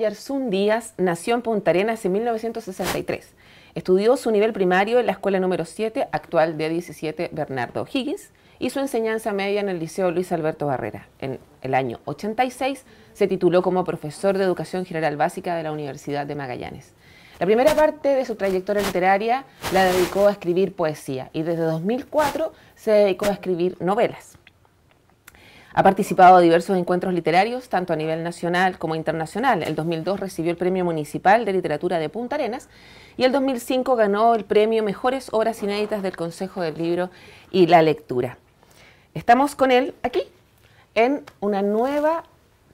Yersun Díaz nació en Punta Arenas en 1963. Estudió su nivel primario en la escuela número 7, actual de 17 Bernardo Higgins, y su enseñanza media en el Liceo Luis Alberto Barrera. En el año 86 se tituló como profesor de Educación General Básica de la Universidad de Magallanes. La primera parte de su trayectoria literaria la dedicó a escribir poesía y desde 2004 se dedicó a escribir novelas. Ha participado en diversos encuentros literarios, tanto a nivel nacional como internacional. El 2002 recibió el Premio Municipal de Literatura de Punta Arenas y el 2005 ganó el Premio Mejores Obras Inéditas del Consejo del Libro y la Lectura. Estamos con él aquí en una nueva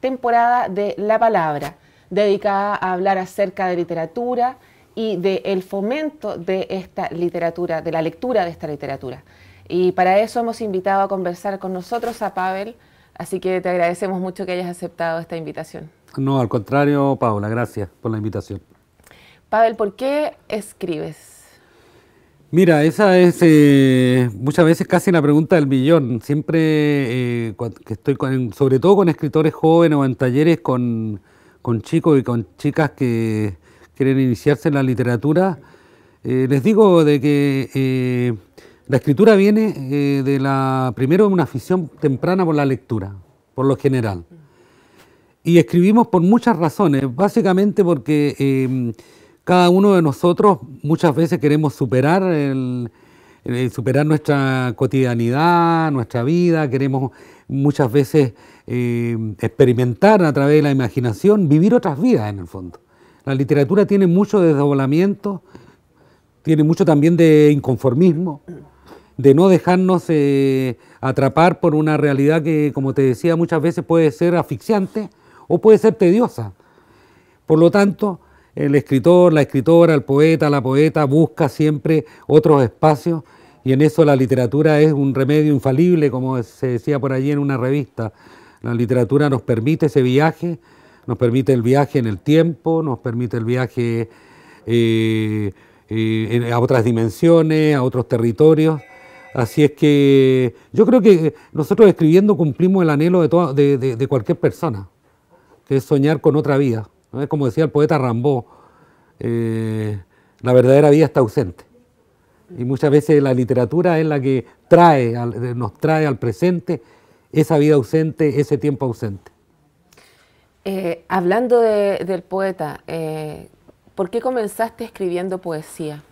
temporada de La Palabra, dedicada a hablar acerca de literatura y del el fomento de esta literatura, de la lectura de esta literatura. Y para eso hemos invitado a conversar con nosotros a Pavel, así que te agradecemos mucho que hayas aceptado esta invitación. No, al contrario, Paula, gracias por la invitación. Pavel, ¿por qué escribes? Mira, esa es eh, muchas veces casi la pregunta del millón. Siempre eh, que estoy, sobre todo con escritores jóvenes o en talleres con, con chicos y con chicas que quieren iniciarse en la literatura, eh, les digo de que la escritura viene eh, de la, primero, una afición temprana por la lectura, por lo general. Y escribimos por muchas razones, básicamente porque em, cada uno de nosotros muchas veces queremos superar el, eh, superar nuestra cotidianidad, nuestra vida, queremos muchas veces em, experimentar a través de la imaginación, vivir otras vidas en el fondo. La literatura tiene mucho desdoblamiento, tiene mucho también de inconformismo de no dejarnos eh, atrapar por una realidad que, como te decía, muchas veces puede ser asfixiante o puede ser tediosa. Por lo tanto, el escritor, la escritora, el poeta, la poeta busca siempre otros espacios y en eso la literatura es un remedio infalible, como se decía por allí en una revista. La literatura nos permite ese viaje, nos permite el viaje en el tiempo, nos permite el viaje eh, eh, a otras dimensiones, a otros territorios. Así es que yo creo que nosotros escribiendo cumplimos el anhelo de, cualquier persona, que es soñar con otra vida. como decía el poeta Rambó, eh, la verdadera vida está ausente. Y muchas veces la literatura es la que trae, nos trae al presente esa vida ausente, ese tiempo ausente. Eh, hablando del poeta, eh, ¿por qué comenzaste escribiendo poesía?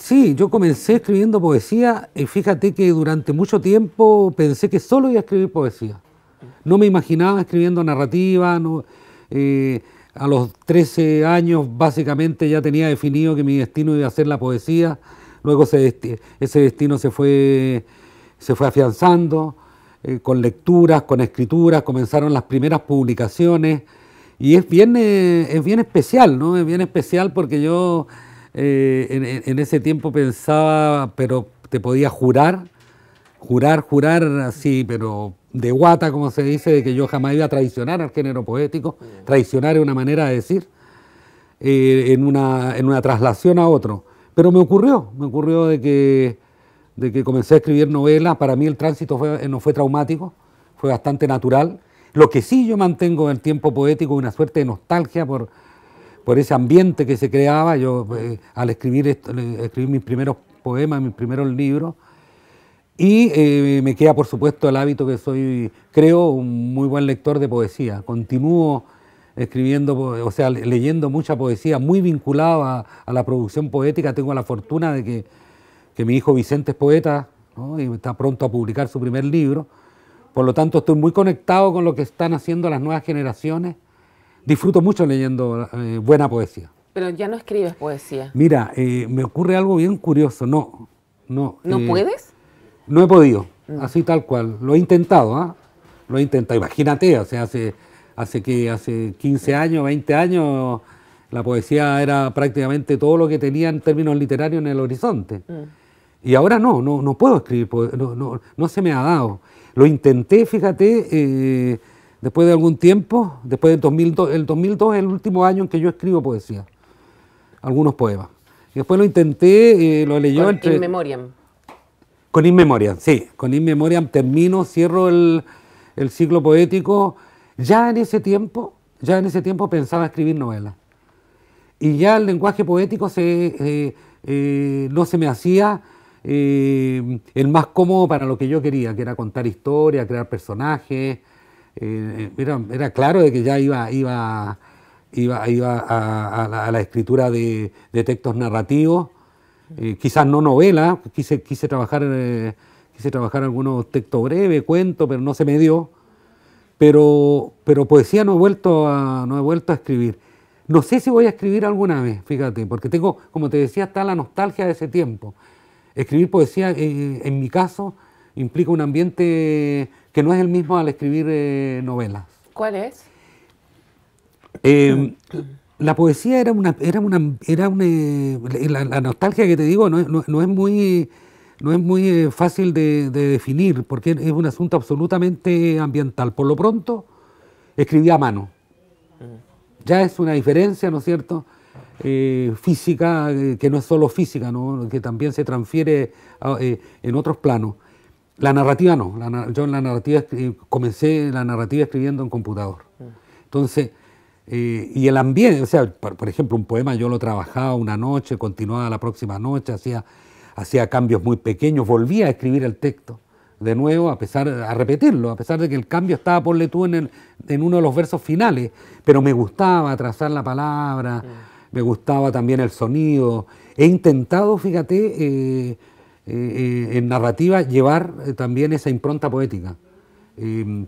sí, yo comencé escribiendo poesía y fíjate que durante mucho tiempo pensé que solo iba a escribir poesía. No me imaginaba escribiendo narrativa. Eh, a los 13 años básicamente ya tenía definido que mi destino iba a ser la poesía. Luego ese destino se fue, se fue afianzando eh, con lecturas, con escrituras. Comenzaron las primeras publicaciones. Y es bien, eh, es bien especial, ¿no? Es bien especial porque yo eh, en, ese tiempo pensaba, pero te podía jurar, jurar, jurar así, pero de guata, como se dice, de que yo jamás iba a traicionar al género poético. Traicionar es una manera de decir, eh, en, una, en una traslación a otro. Pero me ocurrió, me ocurrió de que, de que comencé a escribir novelas. Para mí el tránsito eh, no fue traumático, fue bastante natural. Lo que sí yo mantengo en el tiempo poético una suerte de nostalgia por por ese ambiente que se creaba. Yo, eh, al escribir, mis primeros poemas, mis primeros libros, y eh, me queda, por supuesto, el hábito que soy, creo, un muy buen lector de poesía. Continúo escribiendo, o sea, leyendo mucha poesía, muy vinculado a, a la producción poética. Tengo la fortuna de que, que mi hijo Vicente es poeta ¿no? y está pronto a publicar su primer libro. Por lo tanto, estoy muy conectado con lo que están haciendo las nuevas generaciones disfruto mucho leyendo eh, buena poesía. Pero ya no escribes poesía. Mira, eh, me ocurre algo bien curioso. No, no. ¿No eh, puedes? No he podido, así tal cual. Lo he intentado, ¿ah? Lo he intentado. Imagínate, o sea, hace, hace que hace 15 años, 20 años, la poesía era prácticamente todo lo que tenía en términos literarios en el horizonte. Mm. Y ahora no, no, no puedo escribir, no, no, no se me ha dado. Lo intenté, fíjate. Después de algún tiempo, después del 2002, el 2002 es el último año en que yo escribo poesía, algunos poemas. después lo intenté, lo eh, lo leyó con In Memoriam. Con In Memoriam, sí. Con In Memoriam termino, cierro el, ciclo poético. Ya en ese tiempo, ya en ese tiempo pensaba escribir novelas. Y ya el lenguaje poético se, eh, eh, no se me hacía el más cómodo para lo que yo quería, que era contar historias, crear personajes, eh, eh, era, claro de que ya iba, a, la, escritura de, textos narrativos, eh, quizás no novela, quise, trabajar, quise trabajar algunos textos breves, cuentos, pero no se me dio. Pero, poesía no he, vuelto a, no he vuelto a escribir. No sé si voy a escribir alguna vez, fíjate, porque tengo, como te decía, está la nostalgia de ese tiempo. Escribir poesía, en mi caso, implica un ambiente que no es el mismo al escribir eh, novelas. ¿Cuál es? Em, la poesía era una, era una, era eh, la, nostalgia que te digo no, es muy, no es muy eh, fácil de, definir porque es un asunto absolutamente ambiental. Por lo pronto, escribía a mano. Ya es una diferencia, ¿no es cierto? física, que no es solo física, ¿no? que también se transfiere ah, en otros planos. La narrativa no, yo en la narrativa comencé la narrativa escribiendo en computador. Entonces, eh, y el ambiente, o sea, por, ejemplo, un poema yo lo trabajaba una noche, continuaba la próxima noche, hacía, hacía cambios muy pequeños, volvía a escribir el texto de nuevo, a pesar a repetirlo, a pesar de que el cambio estaba por tú en, en uno de los versos finales, pero me gustaba trazar la palabra, mm. me gustaba también el sonido. He intentado, fíjate, eh, eh, en narrativa llevar eh, también esa impronta poética. Em,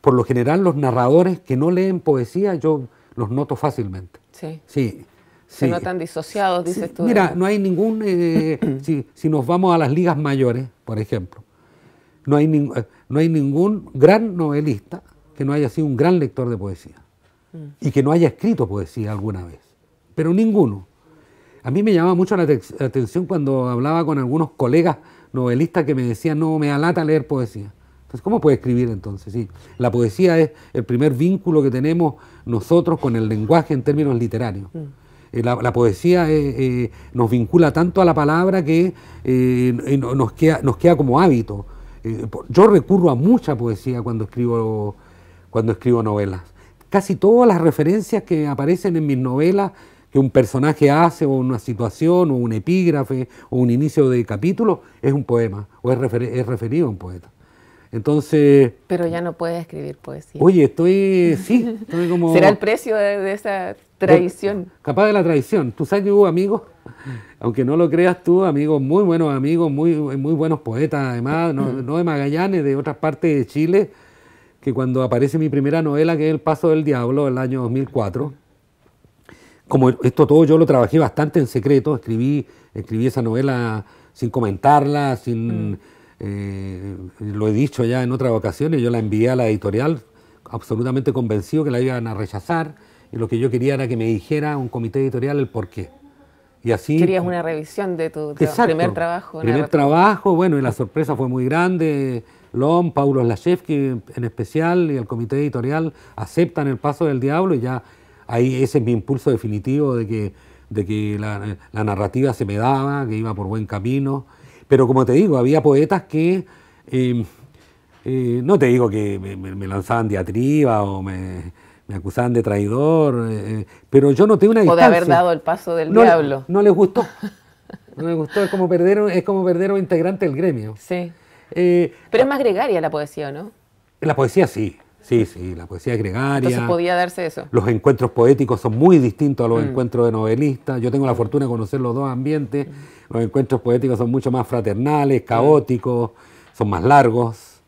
por lo general los narradores que no leen poesía yo los noto fácilmente. Sí. Sí. Se notan disociados, dices tú. Mira, no hay ningún, eh, si, nos vamos a las ligas mayores, por ejemplo, no hay, no hay ningún gran novelista que no haya sido un gran lector de poesía mm. y que no haya escrito poesía alguna vez, pero ninguno a mí me llamaba mucho la atención cuando hablaba con algunos colegas novelistas que me decían, no, me alata leer poesía. Entonces, ¿cómo puede escribir entonces? Sí, la poesía es el primer vínculo que tenemos nosotros con el lenguaje en términos literarios. Mm. Eh, la, poesía eh, eh, nos vincula tanto a la palabra que nos, queda, nos queda como hábito. yo recurro a mucha poesía cuando escribo, cuando escribo novelas. Casi todas las referencias que aparecen en mis novelas que un personaje hace o una situación o un epígrafe o un inicio de capítulo es un poema o es, es referido a un poeta. Entonces... Pero ya no puedes escribir poesía. Oye, estoy... Sí, estoy como... Será el precio de, esa traición. Eh, capaz de la traición. Tú sabes que hubo amigos, aunque no lo creas tú, amigos, muy buenos amigos, muy, muy buenos poetas, además, mm. no, de Magallanes, de otras partes de Chile, que cuando aparece mi primera novela, que es El Paso del Diablo, el año 2004, como esto todo yo lo trabajé bastante en secreto, escribí, escribí esa novela sin comentarla, sin... Mm. Eh, lo he dicho ya en otras ocasiones, yo la envié a la editorial absolutamente convencido que la iban a rechazar y lo que yo quería era que me dijera un comité editorial el porqué. qué. Y así, Querías una revisión de tu primer trabajo. Primer trabajo, bueno, y la sorpresa fue muy grande. Lom, Paulo Slashevsky en especial y el comité editorial aceptan el paso del diablo y ya Ahí ese es mi impulso definitivo de que, de que la, narrativa se me daba, que iba por buen camino. Pero como te digo, había poetas que, em, eh, no te digo que me, me lanzaban diatriba o me, acusaban de traidor, eh, eh, pero yo noté una distancia. O de haber dado el paso del diablo. No les gustó. No les gustó, es como perder, es como perder un integrante del gremio. Sí. pero es ah, más gregaria la poesía, ¿no? La poesía sí. Sí, sí, la poesía gregaria. Entonces podía darse eso. Los encuentros poéticos son muy distintos a los mm. encuentros de novelistas. Yo tengo la mm. fortuna de conocer los dos ambientes. Mm. Los encuentros poéticos son mucho más fraternales, caóticos, son más largos.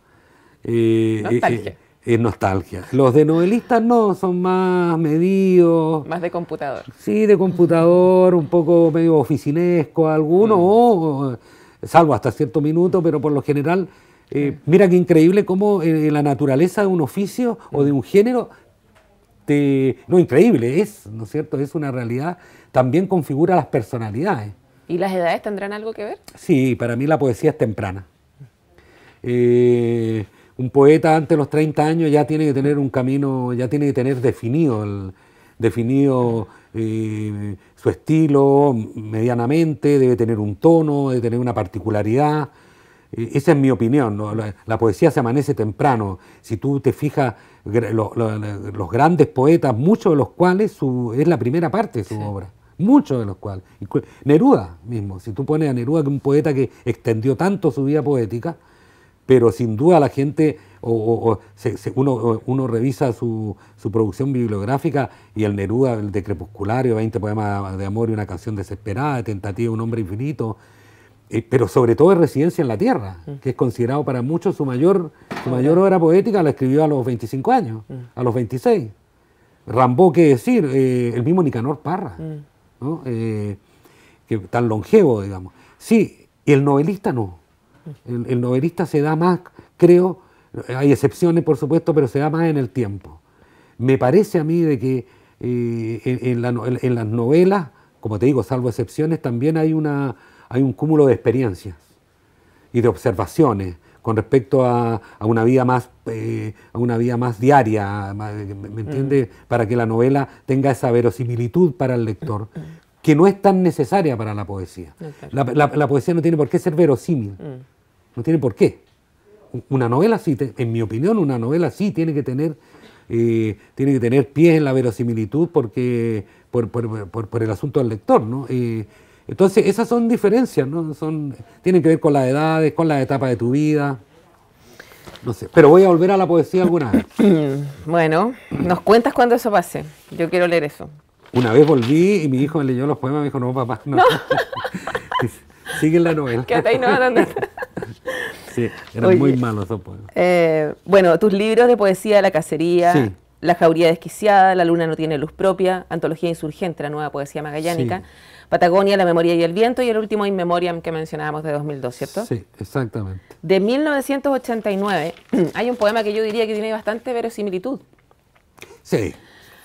...y... Eh, nostalgia. Eh, eh, nostalgia. Los de novelistas no, son más medidos. Más de computador. Sí, de computador, un poco medio oficinesco algunos, o, salvo hasta cierto minuto, pero por lo general eh, mira qué increíble cómo eh, en la naturaleza de un oficio o de un género no, increíble es, ¿no es cierto? Es una realidad, también configura las personalidades. ¿Y las edades tendrán algo que ver? Sí, para mí la poesía es temprana. Eh, un poeta antes de los 30 años ya tiene que tener un camino, ya tiene que tener definido, definido su estilo medianamente, debe tener un tono, debe tener una particularidad. E-, esa es mi opinión. La, poesía se amanece temprano. Si tú te fijas, los grandes poetas, muchos de los cuales es la primera parte de su obra. Muchos de los cuales. Neruda mismo. Si tú pones a Neruda, que un poeta que extendió tanto su vida poética, pero sin duda la gente, o, uno, revisa su, producción bibliográfica y el Neruda, el de Crepusculario, 20 poemas de amor y una canción desesperada, Tentativa, un hombre infinito, eh, pero sobre todo es Residencia en la Tierra, mm. que es considerado para muchos su mayor, su mayor obra poética, la escribió a los 25 años, mm. a los 26. Rambó, qué decir, eh, el mismo Nicanor Parra, mm. ¿no? Eh, que tan longevo, digamos. Sí, el novelista no. El, novelista se da más, creo, hay excepciones por supuesto, pero se da más en el tiempo. Me parece a mí de que en las novelas, como te digo, salvo excepciones, también hay una hay un cúmulo de experiencias y de observaciones con respecto a, una vida más eh, a una vida más diaria, eh, ¿me entiende? Mm. Para que la novela tenga esa verosimilitud para el lector mm. que no es tan necesaria para la poesía. La, poesía no tiene por qué ser verosímil, mm. no tiene por qué. Una novela sí, en mi opinión, una novela sí tiene que tener eh, tiene que tener pies en la verosimilitud porque por, el asunto del lector, ¿no? Entonces, esas son diferencias, ¿no? Son, tienen que ver con las edades, con las etapas de tu vida. No sé, pero voy a volver a la poesía alguna vez. Bueno, nos cuentas cuando eso pase. Yo quiero leer eso. Una vez volví y mi hijo me leyó los poemas y me dijo, no, papá, no. no. Sigue la novela. ahí, no, Sí, eran muy malos esos poemas. Eh, bueno, tus libros de poesía, La Cacería, La Jauría Desquiciada, La Luna no tiene luz propia, Antología Insurgente, la nueva poesía magallánica. Patagonia, La Memoria y el Viento y el último In Memoriam que mencionábamos de 2002, ¿cierto? Sí, exactamente. De 1989 hay un poema que yo diría que tiene bastante verosimilitud. Sí,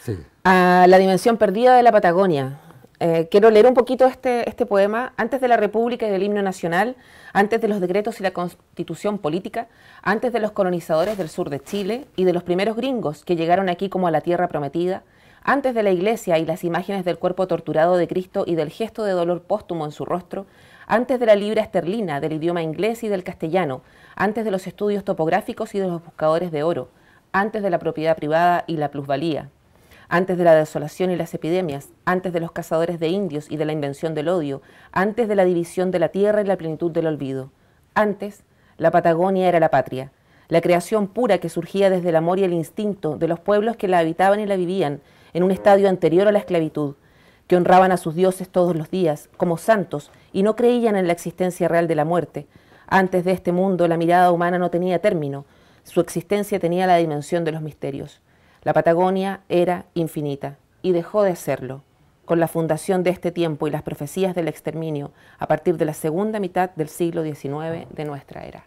sí. A la dimensión perdida de la Patagonia. Eh, quiero leer un poquito este, este poema, antes de la República y del himno nacional, antes de los decretos y la constitución política, antes de los colonizadores del sur de Chile y de los primeros gringos que llegaron aquí como a la tierra prometida, antes de la iglesia y las imágenes del cuerpo torturado de Cristo y del gesto de dolor póstumo en su rostro, antes de la libra esterlina, del idioma inglés y del castellano, antes de los estudios topográficos y de los buscadores de oro, antes de la propiedad privada y la plusvalía, antes de la desolación y las epidemias, antes de los cazadores de indios y de la invención del odio, antes de la división de la tierra y la plenitud del olvido, antes la Patagonia era la patria, la creación pura que surgía desde el amor y el instinto de los pueblos que la habitaban y la vivían en un estadio anterior a la esclavitud, que honraban a sus dioses todos los días como santos y no creían en la existencia real de la muerte. Antes de este mundo la mirada humana no tenía término, su existencia tenía la dimensión de los misterios. La Patagonia era infinita y dejó de serlo con la fundación de este tiempo y las profecías del exterminio a partir de la segunda mitad del siglo XIX de nuestra era.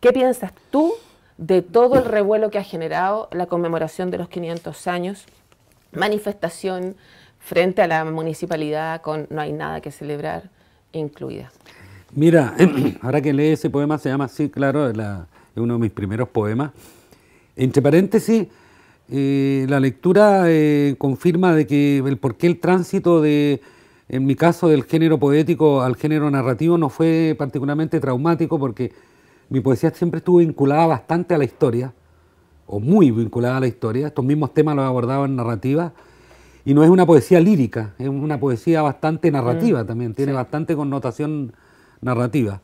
¿Qué piensas tú de todo el revuelo que ha generado la conmemoración de los 500 años, manifestación frente a la municipalidad con no hay nada que celebrar incluida? Mira, ahora que lee ese poema, se llama así, claro, es uno de mis primeros poemas. Entre paréntesis, eh, la lectura eh, confirma de que el por qué el tránsito de, en mi caso, del género poético al género narrativo no fue particularmente traumático, porque mi poesía siempre estuvo vinculada bastante a la historia, o muy vinculada a la historia. Estos mismos temas los he abordado en narrativa. Y no es una poesía lírica, es una poesía bastante narrativa mm. también, tiene bastante connotación narrativa.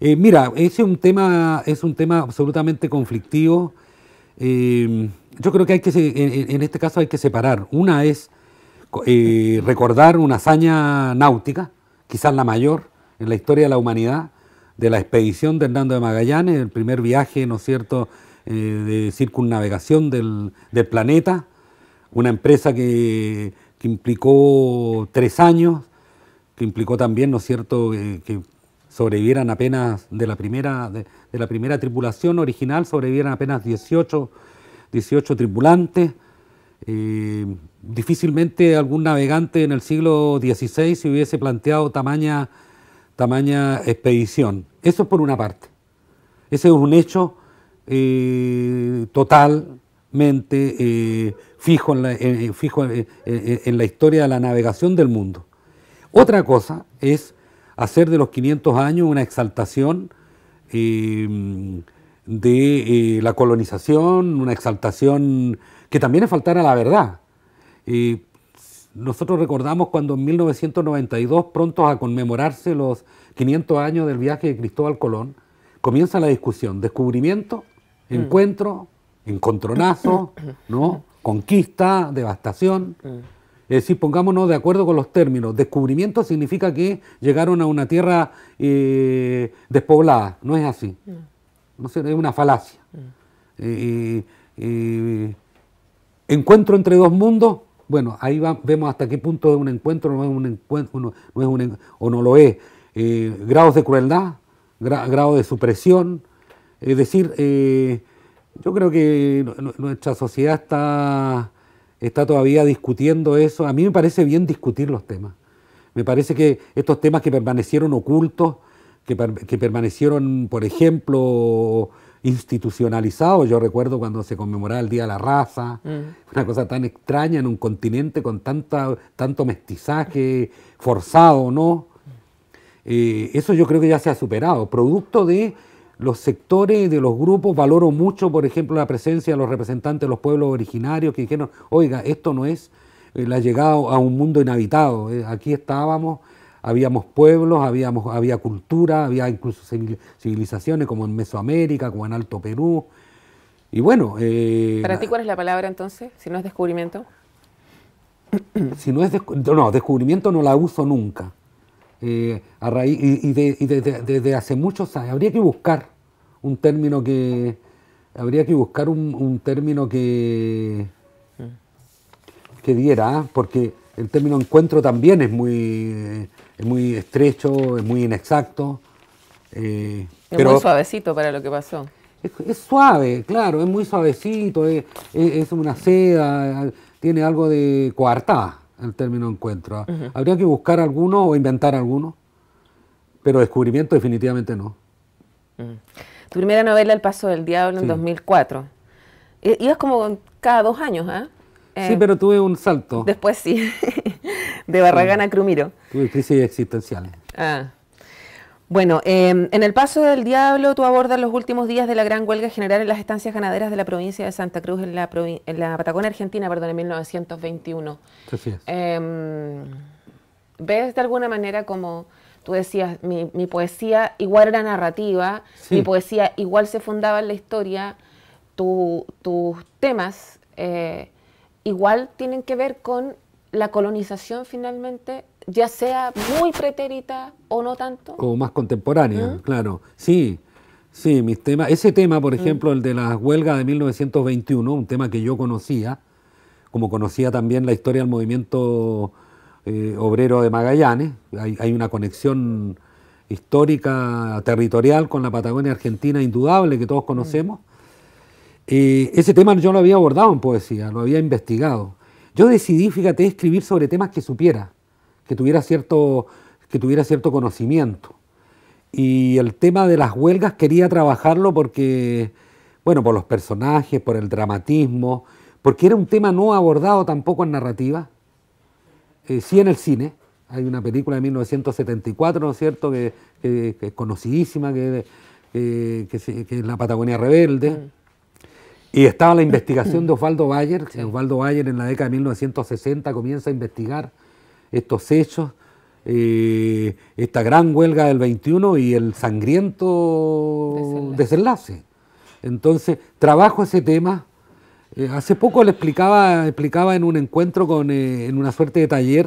Eh, mira, ese es un tema, es un tema absolutamente conflictivo. Em, yo creo que hay que, en, este caso hay que separar. Una es eh, recordar una hazaña náutica, quizás la mayor en la historia de la humanidad, de la expedición de Hernando de Magallanes, el primer viaje, ¿no cierto?, eh, de circunnavegación del, planeta, una empresa que, implicó tres años, que implicó también, ¿no es cierto?, eh, que sobrevivieran apenas de la primera, de, la primera tripulación original, sobrevivieran apenas 18, 18 tripulantes. Eh, difícilmente algún navegante en el siglo XVI se hubiese planteado tamaña expedición. Eso es por una parte. Ese es un hecho eh, totalmente eh, fijo, eh, en la, historia de la navegación del mundo. Otra cosa es hacer de los 500 años una exaltación em, de la colonización, una exaltación que también es faltar a la verdad. Nosotros recordamos cuando en 1992, pronto a conmemorarse los 500 años del viaje de Cristóbal Colón, comienza la discusión, descubrimiento, mm. encuentro, encontronazo, ¿no? conquista, devastación. Si mm. Es decir, pongámonos de acuerdo con los términos. Descubrimiento significa que llegaron a una tierra eh, despoblada. No es así. Mm. No es una falacia. Eh, eh, encuentro entre dos mundos bueno, ahí vemos hasta qué punto es un encuentro, no es un encuentro, o no lo es. Eh, grados de crueldad, grados de supresión. Es decir, eh, yo creo que nuestra sociedad está, está todavía discutiendo eso. A mí me parece bien discutir los temas. Me parece que estos temas que permanecieron ocultos, que permanecieron, por ejemplo, institucionalizado. Yo recuerdo cuando se conmemoraba el Día de la Raza, mm. una cosa tan extraña en un continente con tanta, tanto mestizaje forzado, ¿no? Eh, eso yo creo que ya se ha superado, producto de los sectores de los grupos, valoro mucho, por ejemplo, la presencia de los representantes de los pueblos originarios que dijeron, oiga, esto no es eh, la llegada a un mundo inhabitado, eh, aquí estábamos, habíamos pueblos, habíamos, había cultura, había incluso civilizaciones como en Mesoamérica, como en Alto Perú. Y bueno... Eh, ¿Para ti cuál es la palabra entonces, si no es descubrimiento? si no es no, descubrimiento no la uso nunca. Eh, a raíz, y, desde hace muchos años, habría que buscar un término que... Habría que buscar un, término que... Mm. que diera, porque el término encuentro también es muy... Eh, es muy estrecho, es muy inexacto. Eh, es muy suavecito para lo que pasó. Es, suave, claro, es muy suavecito, es, una seda, tiene algo de coartada el término encuentro. ¿ah? Habría que buscar alguno o inventar alguno, pero descubrimiento definitivamente no. Mm. Tu primera novela, El Paso del Diablo, en 2004. y Ibas como cada dos años, ¿ah? Sí, eh, pero tuve un salto. Después sí. de Barragán a Crumiro. Tuve crisis existencial. Ah. Bueno, em, en el paso del diablo tú abordas los últimos días de la gran huelga general en las estancias ganaderas de la provincia de Santa Cruz, en la, en Patagonia Argentina, perdón, en 1921. Em, ¿Ves de alguna manera como tú decías, mi, poesía igual era narrativa, mi poesía igual se fundaba en la historia, tus temas eh, igual tienen que ver con la colonización finalmente, ya sea muy pretérita o no tanto. O más contemporánea, ¿Mm? claro. Sí, sí, mis temas. Ese tema, por ¿Mm? ejemplo, el de las huelgas de 1921, un tema que yo conocía, como conocía también la historia del movimiento eh, obrero de Magallanes, hay, una conexión histórica, territorial con la Patagonia Argentina indudable que todos mm. conocemos. Eh, ese tema yo lo había abordado en poesía, lo había investigado. Yo decidí, fíjate, escribir sobre temas que supiera, que tuviera cierto, que tuviera cierto conocimiento. Y el tema de las huelgas quería trabajarlo porque, bueno, por los personajes, por el dramatismo, porque era un tema no abordado tampoco en narrativa, eh, sí en el cine. Hay una película de 1974, ¿no es cierto?, que, es conocidísima, que, eh, que, es La Patagonia Rebelde. Mm. Y estaba la investigación de Osvaldo Bayer. Osvaldo Bayer en la década de 1960 comienza a investigar estos hechos, eh, esta gran huelga del 21 y el sangriento desenlace. Entonces, trabajo ese tema. Eh, hace poco le explicaba, explicaba en un encuentro, con, eh, en una suerte de taller,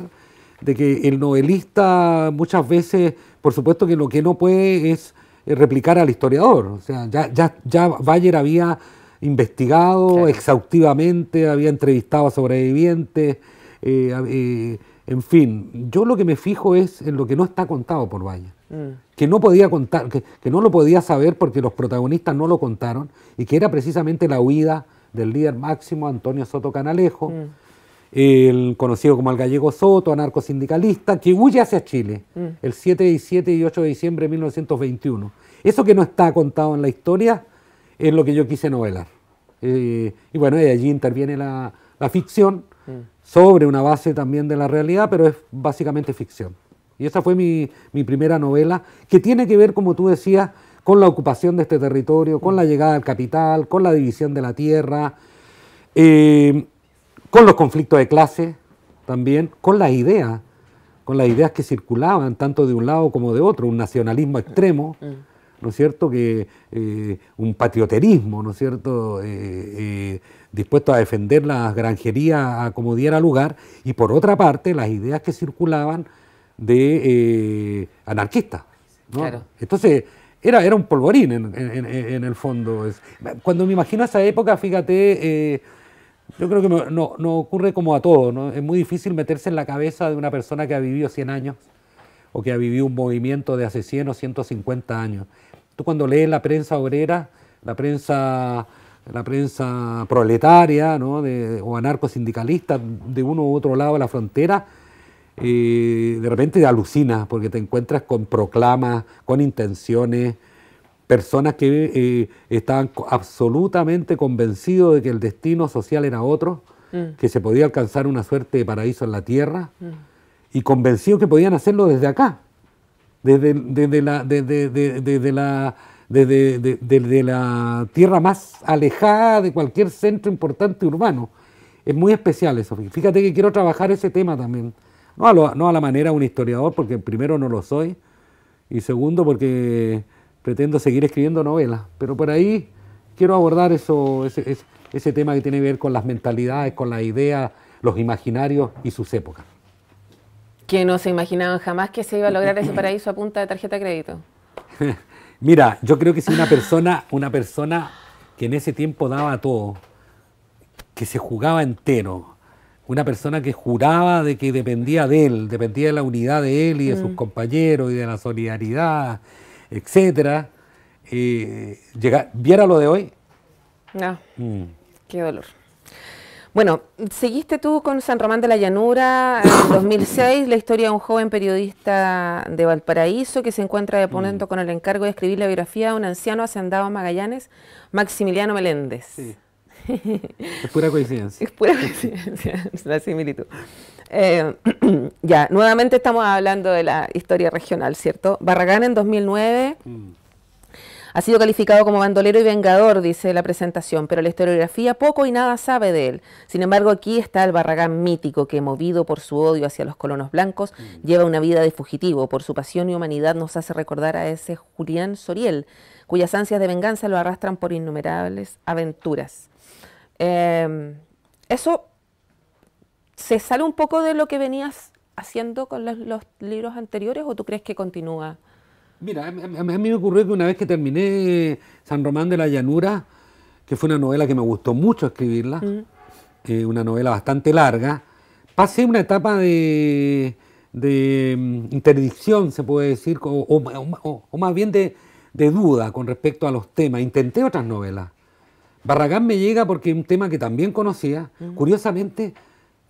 de que el novelista muchas veces, por supuesto que lo que no puede es replicar al historiador. O sea, ya, ya, ya Bayer había investigado exhaustivamente, había entrevistado a sobrevivientes, eh, eh, en fin, yo lo que me fijo es en lo que no está contado por Valle, mm. que no podía contar, que, no lo podía saber porque los protagonistas no lo contaron y que era precisamente la huida del líder máximo Antonio Soto Canalejo, mm. el conocido como el gallego Soto, anarcosindicalista, que huye hacia Chile mm. el 7, 7 y 8 de diciembre de 1921. Eso que no está contado en la historia es lo que yo quise novelar. Eh, y bueno, de allí interviene la, ficción mm. sobre una base también de la realidad, pero es básicamente ficción. Y esa fue mi, primera novela, que tiene que ver, como tú decías, con la ocupación de este territorio, con la mm. llegada al capital, con la división de la tierra, eh, con los conflictos de clase también, con las ideas, con las ideas que circulaban tanto de un lado como de otro, un nacionalismo extremo. Mm. ¿no es cierto?, que eh, un patrioterismo, ¿no es cierto?, eh, eh, dispuesto a defender las granjerías a como diera lugar, y por otra parte las ideas que circulaban de anarquistas. Entonces, era, era un polvorín en, el fondo. Cuando me imagino esa época, fíjate... Yo creo que no, no, ocurre como a todos, ¿no? Es muy difícil meterse en la cabeza de una persona que ha vivido 100 años o que ha vivido un movimiento de hace 100 o 150 años cuando lees la prensa obrera, la prensa la prensa proletaria ¿no? de, o anarcosindicalista de uno u otro lado de la frontera, eh, de repente te alucinas porque te encuentras con proclamas, con intenciones, personas que eh, estaban absolutamente convencidos de que el destino social era otro, mm. que se podía alcanzar una suerte de paraíso en la tierra, mm. y convencidos que podían hacerlo desde acá desde, la, tierra más alejada de cualquier centro importante urbano. Es muy especial eso. Fíjate que quiero trabajar ese tema también. No a, la manera de un historiador, porque primero no lo soy, y segundo porque pretendo seguir escribiendo novelas. Pero por ahí quiero abordar eso, ese tema que tiene que ver con las mentalidades, con las ideas, los imaginarios y sus épocas que no se imaginaban jamás que se iba a lograr ese paraíso a punta de tarjeta de crédito. Mira, yo creo que si una persona, una persona que en ese tiempo daba todo, que se jugaba entero, una persona que juraba de que dependía de él, dependía de la unidad de él y de sus mm. compañeros y de la solidaridad, etcétera, eh, viera lo de hoy. No. Mm. Qué dolor. Bueno, seguiste tú con San Román de la Llanura en eh, 2006, la historia de un joven periodista de Valparaíso que se encuentra deponiendo mm. con el encargo de escribir la biografía de un anciano hacendado en Magallanes, Maximiliano Meléndez. Sí. es pura coincidencia. Es pura coincidencia, la similitud. Eh, ya, nuevamente estamos hablando de la historia regional, ¿cierto? Barragán en 2009. Ha sido calificado como bandolero y vengador, dice la presentación, pero la historiografía poco y nada sabe de él. Sin embargo, aquí está el Barragán mítico que, movido por su odio hacia los colonos blancos, mm. lleva una vida de fugitivo. Por su pasión y humanidad nos hace recordar a ese Julián Soriel, cuyas ansias de venganza lo arrastran por innumerables aventuras. Em, eso se sale un poco de lo que venías haciendo con los libros anteriores o tú crees que continúa? Mira, a, mí me ocurrió que una vez que terminé San Román de la Llanura, que fue una novela que me gustó mucho escribirla, mm. eh, una novela bastante larga, pasé una etapa de, de mm, interdicción, se puede decir, o, más bien de, duda con respecto a los temas. Intenté otras novelas. Barragán me llega porque es un tema que también conocía. Mm. Curiosamente,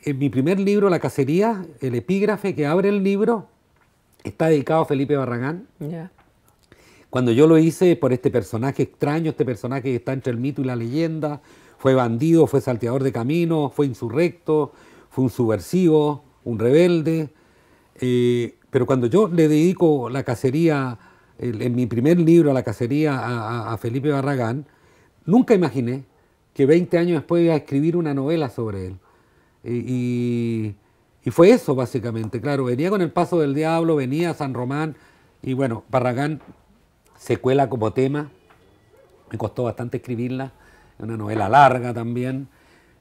en mi primer libro, La Cacería, el epígrafe que abre el libro, está dedicado a Felipe Barragán. Cuando yo lo hice por este personaje extraño, este personaje que está entre el mito y la leyenda, fue bandido, fue salteador de caminos, fue insurrecto, fue un subversivo, un rebelde. Eh, pero cuando yo le dedico la cacería, en mi primer libro, a la cacería a, Felipe Barragán, nunca imaginé que 20 años después iba a escribir una novela sobre él. y y fue eso básicamente, claro, venía con el paso del diablo, venía San Román y bueno, Barragán secuela como tema, me costó bastante escribirla, es una novela larga también,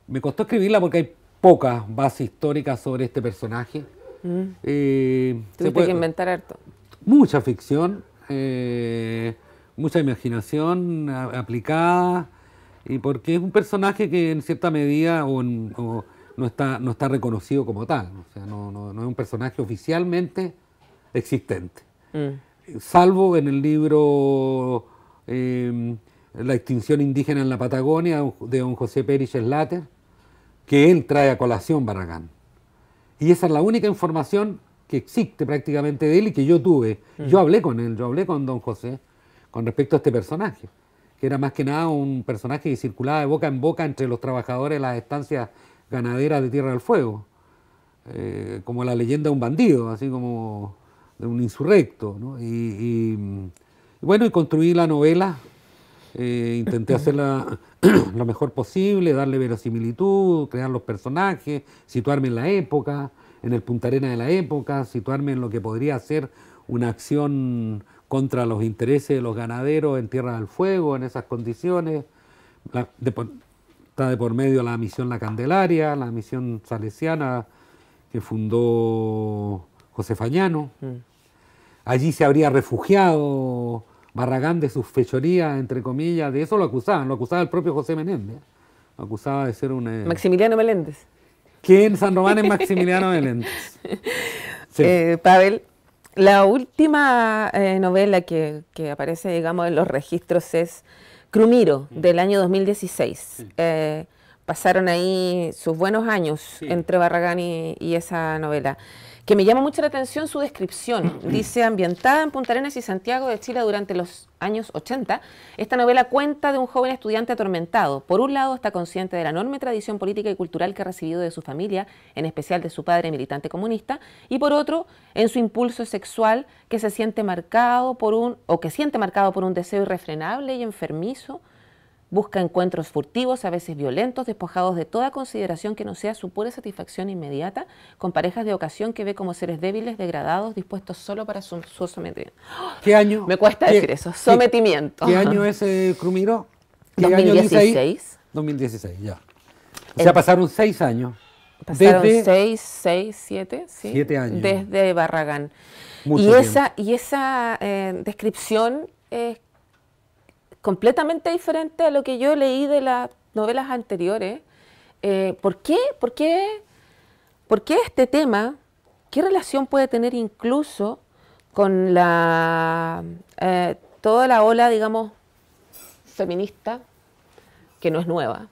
me costó escribirla porque hay pocas bases históricas sobre este personaje. Mm. Eh, puede... inventar harto. Mucha ficción, eh, mucha imaginación aplicada, y porque es un personaje que en cierta medida o, no está, no está reconocido como tal, o sea, no, es un personaje oficialmente existente. Mm. Salvo en el libro em, La extinción indígena en la Patagonia de don José Pérez Slater, que él trae a colación Barragán. Y esa es la única información que existe prácticamente de él y que yo tuve. Mm. Yo hablé con él, yo hablé con don José con respecto a este personaje, que era más que nada un personaje que circulaba de boca en boca entre los trabajadores de las estancias ganadera de Tierra del Fuego, eh, como la leyenda de un bandido, así como de un insurrecto. ¿no? Y, bueno, y construí la novela, eh, intenté hacerla lo mejor posible, darle verosimilitud, crear los personajes, situarme en la época, en el Punta Arena de la época, situarme en lo que podría ser una acción contra los intereses de los ganaderos en Tierra del Fuego, en esas condiciones está de por medio la misión La Candelaria, la misión salesiana que fundó José Fañano. Mm. Allí se habría refugiado Barragán de sus fechorías, entre comillas, de eso lo acusaban, lo acusaba el propio José Menéndez, lo acusaba de ser un... Eh, Maximiliano Meléndez. ¿Quién? San Román es Maximiliano Meléndez. Eh, Pavel, la última eh, novela que, aparece, digamos, en los registros es Crumiro, mm. del año 2016. Mm. Eh, pasaron ahí sus buenos años entre Barragán y esa novela que me llama mucho la atención su descripción. Mm. Dice, ambientada en Punta Arenas y Santiago de Chile durante los años 80, esta novela cuenta de un joven estudiante atormentado. Por un lado, está consciente de la enorme tradición política y cultural que ha recibido de su familia, en especial de su padre militante comunista, y por otro, en su impulso sexual que se siente marcado por un, o que siente marcado por un deseo irrefrenable y enfermizo Busca encuentros furtivos, a veces violentos, despojados de toda consideración que no sea su pura satisfacción inmediata, con parejas de ocasión que ve como seres débiles, degradados, dispuestos solo para su, sometimiento. ¿Qué año? Me cuesta decir eso, sometimiento. ¿Qué, año es eh, Crumiro? 2016. 2016, ya. O sea, pasaron seis años. Pasaron seis, seis, siete, sí. Siete años. Desde Barragán. Mucho y, esa, y esa eh, descripción es completamente diferente a lo que yo leí de las novelas anteriores. Eh, ¿por, qué? ¿Por, qué? ¿Por este tema? ¿Qué relación puede tener incluso con la, eh, toda la ola, digamos, feminista, que no es nueva,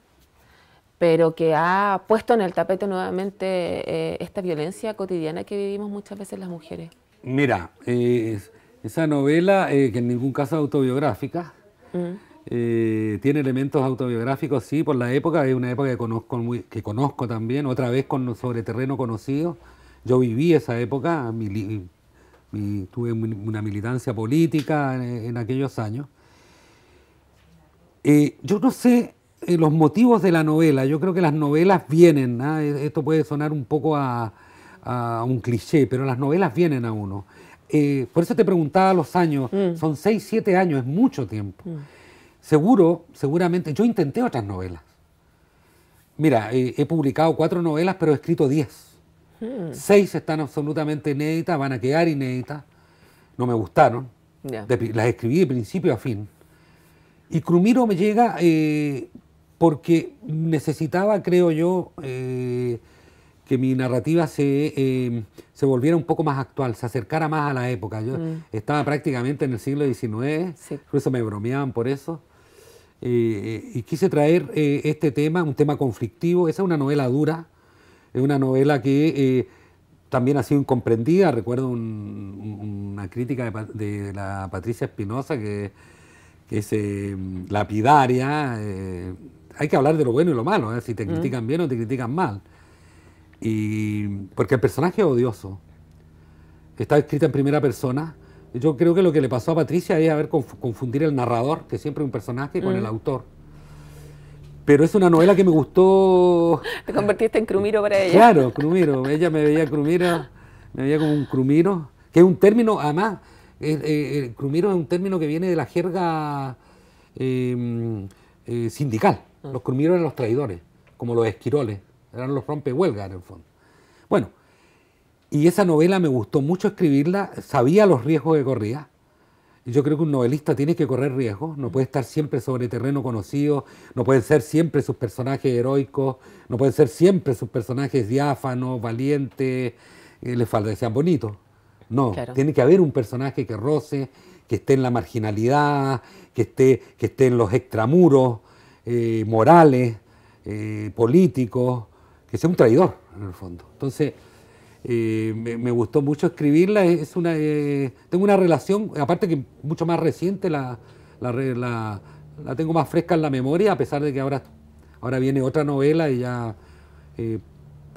pero que ha puesto en el tapete nuevamente eh, esta violencia cotidiana que vivimos muchas veces las mujeres? Mira, esa novela, que en ningún caso es autobiográfica, Mm. Eh, tiene elementos autobiográficos, sí, por la época, es una época que conozco, que conozco también, otra vez con, sobre terreno conocido. Yo viví esa época, tuve una militancia política en, aquellos años. Eh, yo no sé eh, los motivos de la novela, yo creo que las novelas vienen, ¿ah? esto puede sonar un poco a, a un cliché, pero las novelas vienen a uno. Eh, por eso te preguntaba los años, mm. son 6, 7 años, es mucho tiempo. Mm. Seguro, seguramente, yo intenté otras novelas. Mira, eh, he publicado cuatro novelas, pero he escrito diez. Mm. Seis están absolutamente inéditas, van a quedar inéditas. No me gustaron. las escribí de principio a fin. Y Crumiro me llega eh, porque necesitaba, creo yo, que mi narrativa em, se, volviera un poco más actual, se acercara más a la época. Yo mm. estaba prácticamente en el siglo XIX, incluso me bromeaban por eso. Eh, eh, y quise traer eh, este tema, un tema conflictivo. Esa es una novela dura, es una novela que también ha sido incomprendida. Recuerdo una crítica de, la Patricia Espinosa que, es em, lapidaria. hay que hablar de lo bueno y lo malo, si te mm. critican bien o te critican mal. Y porque el personaje es odioso. Está escrita en primera persona. Yo creo que lo que le pasó a Patricia es haber confundir el narrador, que siempre es un personaje, con el mm. autor. Pero es una novela que me gustó. Te convertiste en Crumiro para ella. Claro, Crumiro. Ella me veía Crumiro, me veía como un Crumiro, que es un término, además, eh, eh, eh, Crumiro es un término que viene de la jerga em, sindical. Ah. Los Crumiros eran los traidores, como los esquiroles. Eran los rompehuelgas en el fondo. Bueno, y esa novela me gustó mucho escribirla, sabía los riesgos que corría. Yo creo que un novelista tiene que correr riesgos, no puede estar siempre sobre terreno conocido, no pueden ser siempre sus personajes heroicos, no pueden ser siempre sus personajes diáfanos, valientes, Le eh, les falta que sean bonitos. No, tiene que haber un personaje que roce, que esté en la marginalidad, que esté, que esté en los extramuros eh, morales, eh, políticos, que sea un traidor, en el fondo. Entonces, eh, me, gustó mucho escribirla. Es una, eh, tengo una relación, aparte que mucho más reciente, la, la, tengo más fresca en la memoria, a pesar de que ahora, ahora viene otra novela y ya eh,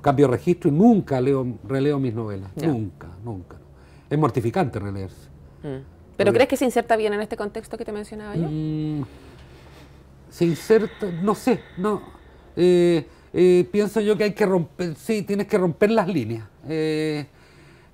cambio registro y nunca leo, releo mis novelas. Nunca, nunca. Es mortificante releerse. Mm. ¿Pero crees que se inserta bien en este contexto que te mencionaba yo? Mm, se inserta, no sé, no pienso yo que hay que romper, sí, tienes que romper las líneas. Eh,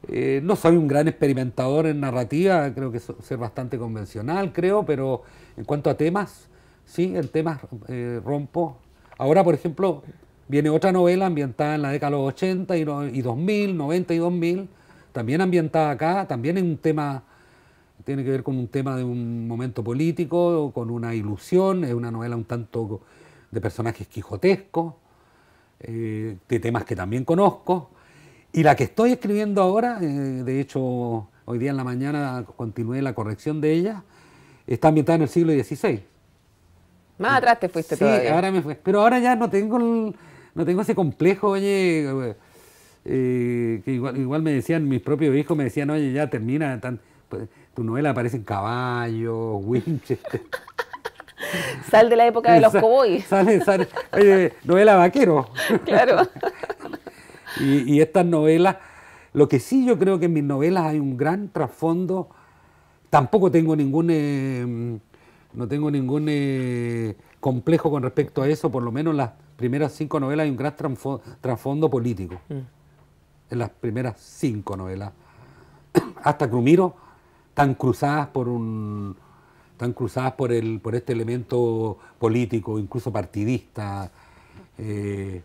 eh, no soy un gran experimentador en narrativa, creo que ser bastante convencional, creo, pero en cuanto a temas, sí, en temas eh, rompo. Ahora, por ejemplo, viene otra novela ambientada en la década de los 80 y, y 2000, 90 y 2000, también ambientada acá, también en un tema tiene que ver con un tema de un momento político, con una ilusión, es una novela un tanto de personajes quijotescos, eh, de temas que también conozco. Y la que estoy escribiendo ahora, eh, de hecho hoy día en la mañana continué la corrección de ella, está ambientada en el siglo XVI. Más eh, atrás te fuiste sí, Pero ahora ya no tengo, no tengo ese complejo, oye, que igual, me decían, mis propios hijos me decían, oye, ya termina, pues, tu novela aparece en caballo, Winchester. Sal de la época de los cowboys. Sale, sale, novela vaquero. Claro. y, estas novelas, lo que sí yo creo que en mis novelas hay un gran trasfondo. Tampoco tengo ningún, eh, no tengo ningún eh, complejo con respecto a eso, por lo menos en las primeras cinco novelas hay un gran trasfondo político. Mm. En las primeras cinco novelas. Hasta Crumiro, tan cruzadas por un están cruzadas por, el, por este elemento político, incluso partidista. Eh,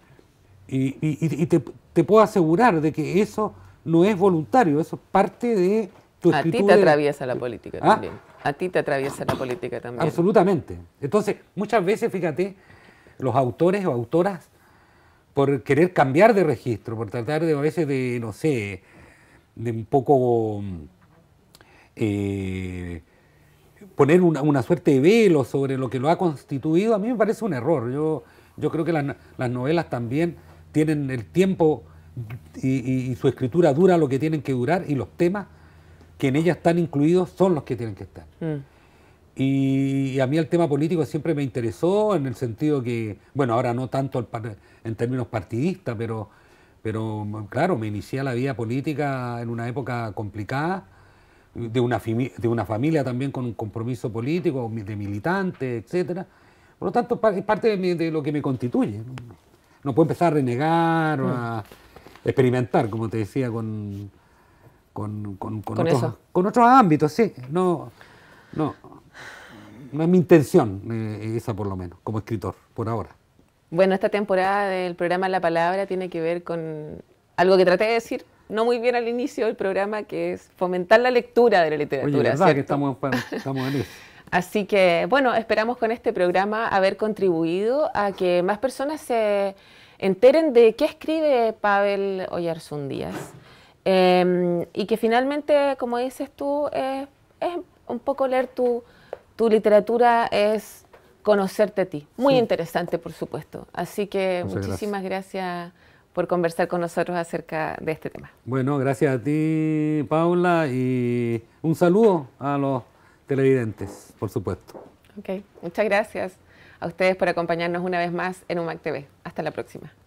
y, te, puedo asegurar de que eso no es voluntario, eso es parte de tu A ti te atraviesa la ¿Ah? política también. A ti te atraviesa la política también. Absolutamente. Entonces, muchas veces, fíjate, los autores o autoras, por querer cambiar de registro, por tratar de a veces de, no sé, de un poco... Eh, poner una, suerte de velo sobre lo que lo ha constituido, a mí me parece un error. Yo, yo creo que las, novelas también tienen el tiempo y, su escritura dura lo que tienen que durar y los temas que en ellas están incluidos son los que tienen que estar. Mm. Y, a mí el tema político siempre me interesó en el sentido que, bueno, ahora no tanto en términos partidistas, pero, pero claro, me inicié a la vida política en una época complicada de una, de una familia también con un compromiso político, de militante, etc. Por lo tanto, es parte de, lo que me constituye. No puedo empezar a renegar o a experimentar, como te decía, con, con, con, con otros, ámbitos, sí. No, no, no es mi intención, eh, esa por lo menos, como escritor, por ahora. Bueno, esta temporada del programa La Palabra tiene que ver con algo que traté de decir no muy bien al inicio del programa, que es fomentar la lectura de la literatura. que estamos, en eso. Así que, bueno, esperamos con este programa haber contribuido a que más personas se enteren de qué escribe Pavel Oyarzun Díaz. Em, y que finalmente, como dices tú, es un poco leer tu, literatura, es conocerte a ti. Muy interesante, por supuesto. Así que muchísimas gracias por conversar con nosotros acerca de este tema. Bueno, gracias a ti, Paula, y un saludo a los televidentes, por supuesto. Ok, muchas gracias a ustedes por acompañarnos una vez más en UMAC TV. Hasta la próxima.